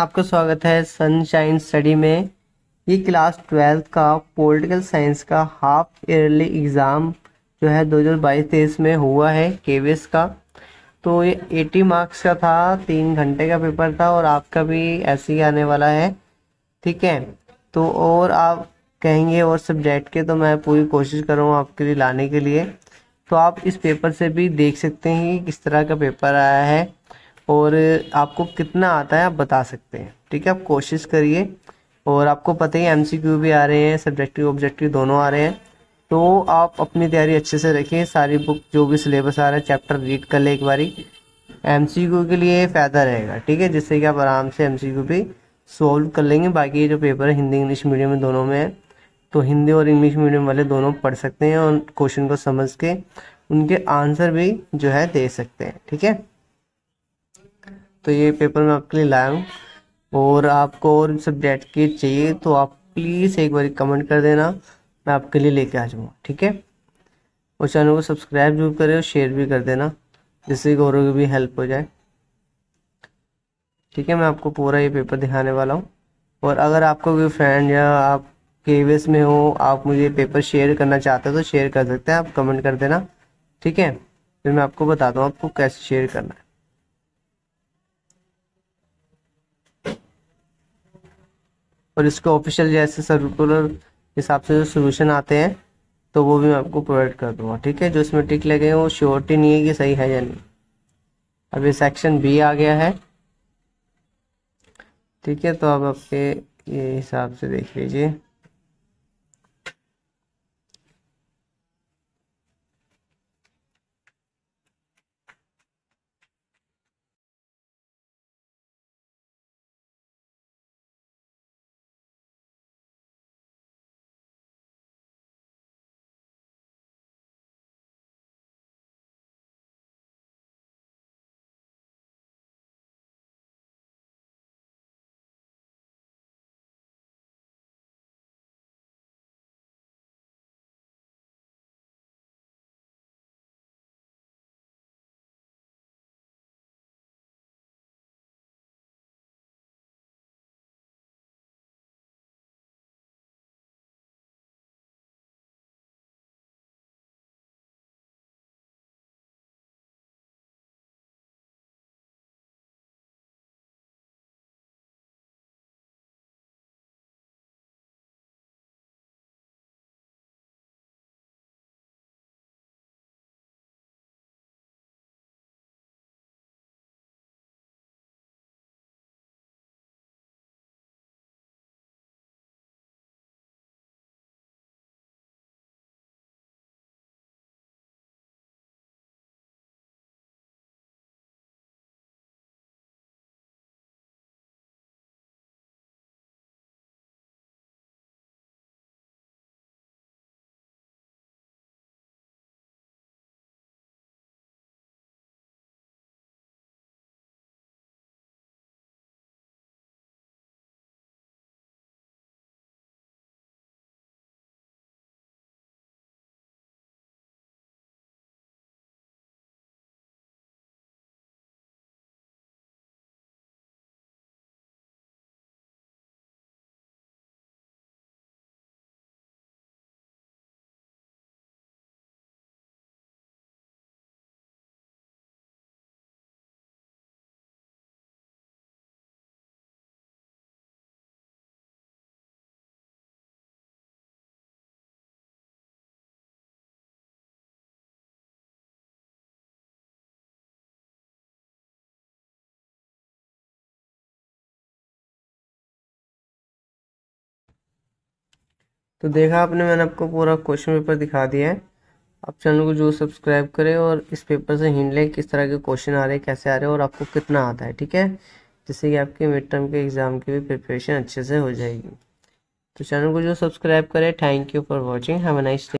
आपका स्वागत है सनशाइन स्टडी में ये क्लास ट्वेल्थ का पॉलिटिकल साइंस का हाफ ईयरली एग्ज़ाम जो है 2022-23 में हुआ है एस का तो ये 80 मार्क्स का था तीन घंटे का पेपर था और आपका भी ऐसे ही आने वाला है ठीक है तो और आप कहेंगे और सब्जेक्ट के तो मैं पूरी कोशिश करूँगा आपके लिए लाने के लिए तो आप इस पेपर से भी देख सकते हैं कि किस तरह का पेपर आया है और आपको कितना आता है आप बता सकते हैं ठीक है आप कोशिश करिए और आपको पता ही एम भी आ रहे हैं सब्जेक्टिव ऑब्जेक्टिव दोनों आ रहे हैं तो आप अपनी तैयारी अच्छे से रखिए सारी बुक जो भी सिलेबस आ रहा है चैप्टर रीड कर ले एक बारी एम के लिए फ़ायदा रहेगा ठीक है जिससे कि आप आराम से एम भी सॉल्व कर लेंगे बाकी जो पेपर है हिंदी इंग्लिश मीडियम में दोनों में है तो हिंदी और इंग्लिश मीडियम वाले दोनों पढ़ सकते हैं और क्वेश्चन को समझ के उनके आंसर भी जो है दे सकते हैं ठीक है तो ये पेपर मैं आपके लिए लाया हूँ और आपको और सब्जेक्ट के चाहिए तो आप प्लीज़ एक बार कमेंट कर देना मैं आपके लिए लेके आ जाऊँगा ठीक है और चैनल को सब्सक्राइब जरूर करें और शेयर भी कर देना जिससे कि की भी हेल्प हो जाए ठीक है मैं आपको पूरा ये पेपर दिखाने वाला हूँ और अगर आपका कोई फ्रेंड या आप केवीएस में हो आप मुझे पेपर शेयर करना चाहते हो तो शेयर कर सकते हैं आप कमेंट कर देना ठीक है फिर मैं आपको बताता हूँ आपको कैसे शेयर करना है और इसके ऑफिशियल जैसे सर्कुलर हिसाब से जो सोल्यूशन आते हैं तो वो भी मैं आपको प्रोवाइड कर दूंगा ठीक है जो इसमें टिक लगे वो श्योरिटी नहीं है कि सही है या नहीं अब ये सेक्शन बी आ गया है ठीक है तो अब आपके ये हिसाब से देख लीजिए तो देखा आपने मैंने आपको पूरा क्वेश्चन पेपर दिखा दिया है आप चैनल को जो सब्सक्राइब करें और इस पेपर से हिंड लें किस तरह के क्वेश्चन आ रहे हैं कैसे आ रहे हैं और आपको कितना आता है ठीक है जिससे कि आपके मिड टर्म के एग्ज़ाम की भी प्रिपरेशन अच्छे से हो जाएगी तो चैनल को जो सब्सक्राइब करें thank you for watching have a nice